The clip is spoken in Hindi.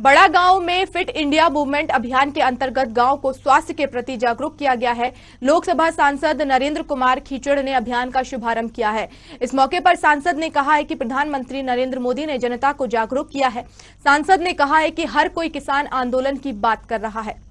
बड़ा गांव में फिट इंडिया मूवमेंट अभियान के अंतर्गत गांव को स्वास्थ्य के प्रति जागरूक किया गया है लोकसभा सांसद नरेंद्र कुमार खीचड़ ने अभियान का शुभारंभ किया है इस मौके पर सांसद ने कहा है कि प्रधानमंत्री नरेंद्र मोदी ने जनता को जागरूक किया है सांसद ने कहा है कि हर कोई किसान आंदोलन की बात कर रहा है